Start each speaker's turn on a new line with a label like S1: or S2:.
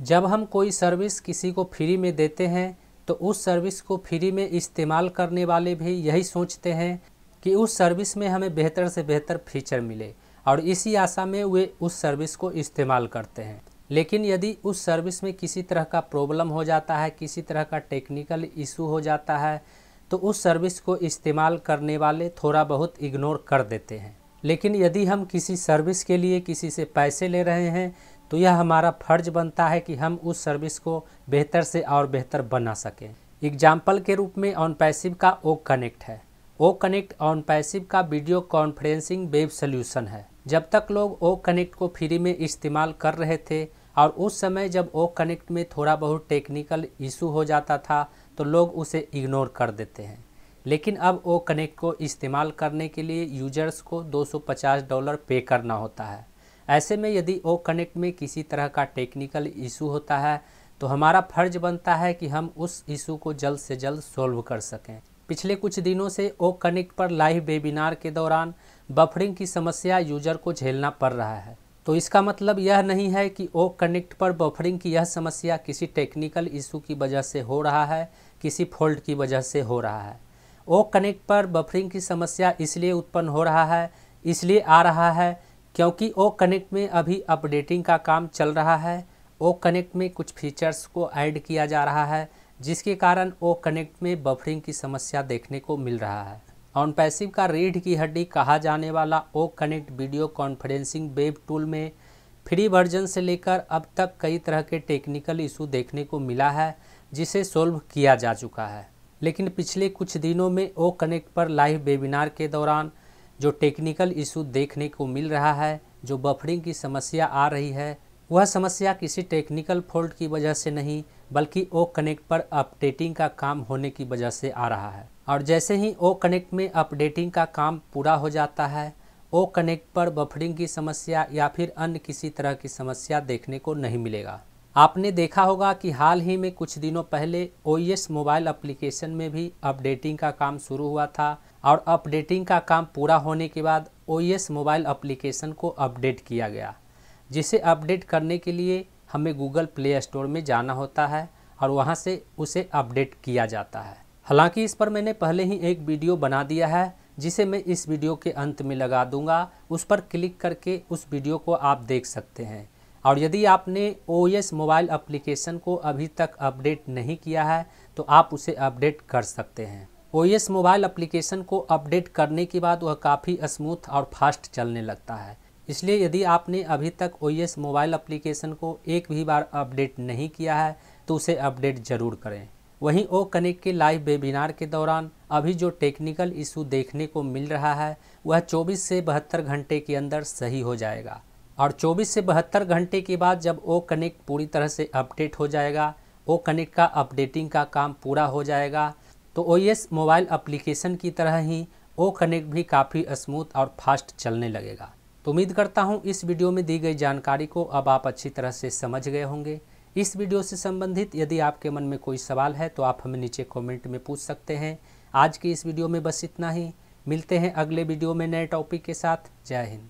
S1: जब हम कोई सर्विस किसी को फ्री में देते हैं तो उस सर्विस को फ्री में इस्तेमाल करने वाले भी यही सोचते हैं कि उस सर्विस में हमें बेहतर से बेहतर फीचर मिले और इसी आशा में वे उस सर्विस को इस्तेमाल करते हैं लेकिन यदि उस सर्विस में किसी तरह का प्रॉब्लम हो जाता है किसी तरह का टेक्निकल इशू हो जाता है तो उस सर्विस को इस्तेमाल करने वाले थोड़ा बहुत इग्नोर कर देते हैं लेकिन यदि हम किसी सर्विस के लिए किसी से पैसे ले रहे हैं तो यह हमारा फर्ज बनता है कि हम उस सर्विस को बेहतर से और बेहतर बना सकें एग्जाम्पल के रूप में ऑन पैसिव का ओ कनेक्ट है ओ कनेक्ट ऑन पैसिव का वीडियो कॉन्फ्रेंसिंग वेब सोल्यूशन है जब तक लोग ओ कनेक्ट को फ्री में इस्तेमाल कर रहे थे और उस समय जब ओ कनेक्ट में थोड़ा बहुत टेक्निकल इशू हो जाता था तो लोग उसे इग्नोर कर देते हैं लेकिन अब ओ कनेक्ट को इस्तेमाल करने के लिए यूजर्स को 250 डॉलर पे करना होता है ऐसे में यदि ओ कनेक्ट में किसी तरह का टेक्निकल इशू होता है तो हमारा फर्ज बनता है कि हम उस इशू को जल्द से जल्द सॉल्व कर सकें पिछले कुछ दिनों से ओ कनेक्ट पर लाइव वेबिनार के दौरान बफरिंग की समस्या यूजर को झेलना पड़ रहा है तो इसका मतलब यह नहीं है कि ओ कनेक्ट पर बफरिंग की यह समस्या किसी टेक्निकल इशू की वजह से हो रहा है किसी फॉल्ट की वजह से हो रहा है ओ कनेक्ट पर बफरिंग की समस्या इसलिए उत्पन्न हो रहा है इसलिए आ रहा है क्योंकि ओ कनेक्ट में अभी अपडेटिंग का काम चल रहा है ओ कनेक्ट में कुछ फीचर्स को ऐड किया जा रहा है जिसके कारण ओ कनेक्ट में बफरिंग की समस्या देखने को मिल रहा है ऑन पैसिव का रीढ़ की हड्डी कहा जाने वाला O connect video conferencing web tool में फ्री वर्जन से लेकर अब तक कई तरह के टेक्निकल इशू देखने को मिला है जिसे सोल्व किया जा चुका है लेकिन पिछले कुछ दिनों में ओ कनेक्ट पर लाइव वेबिनार के दौरान जो टेक्निकल इशू देखने को मिल रहा है जो बफरिंग की समस्या आ रही है वह समस्या किसी टेक्निकल फॉल्ट की वजह से नहीं बल्कि ओ कनेक्ट पर अपडेटिंग का काम होने की वजह से आ रहा है और जैसे ही ओ कनेक्ट में अपडेटिंग का काम पूरा हो जाता है ओ कनेक्ट पर बफरिंग की समस्या या फिर अन्य किसी तरह की समस्या देखने को नहीं मिलेगा आपने देखा होगा कि हाल ही में कुछ दिनों पहले ओ मोबाइल एप्लीकेशन में भी अपडेटिंग का काम शुरू हुआ था और अपडेटिंग का काम पूरा होने के बाद ओ e मोबाइल अप्लीकेशन को अपडेट किया गया जिसे अपडेट करने के लिए हमें गूगल प्ले स्टोर में जाना होता है और वहाँ से उसे अपडेट किया जाता है हालांकि इस पर मैंने पहले ही एक वीडियो बना दिया है जिसे मैं इस वीडियो के अंत में लगा दूंगा उस पर क्लिक करके उस वीडियो को आप देख सकते हैं और यदि आपने ओ e मोबाइल अप्लीकेशन को अभी तक अपडेट नहीं किया है तो आप उसे अपडेट कर सकते हैं ओएस मोबाइल एप्लीकेशन को अपडेट करने के बाद वह काफ़ी स्मूथ और फास्ट चलने लगता है इसलिए यदि आपने अभी तक ओएस मोबाइल एप्लीकेशन को एक भी बार अपडेट नहीं किया है तो उसे अपडेट ज़रूर करें वहीं ओ कनेक्ट के लाइव वेबिनार के दौरान अभी जो टेक्निकल इशू देखने को मिल रहा है वह 24 से बहत्तर घंटे के अंदर सही हो जाएगा और 24 से बहत्तर घंटे के बाद जब ओ कनेक्ट पूरी तरह से अपडेट हो जाएगा ओ कनेक्ट का अपडेटिंग का काम पूरा हो जाएगा तो ओ मोबाइल अप्लीकेशन की तरह ही ओ कनेक्ट भी काफ़ी स्मूथ और फास्ट चलने लगेगा तो उम्मीद करता हूँ इस वीडियो में दी गई जानकारी को अब आप अच्छी तरह से समझ गए होंगे इस वीडियो से संबंधित यदि आपके मन में कोई सवाल है तो आप हमें नीचे कमेंट में पूछ सकते हैं आज की इस वीडियो में बस इतना ही मिलते हैं अगले वीडियो में नए टॉपिक के साथ जय हिंद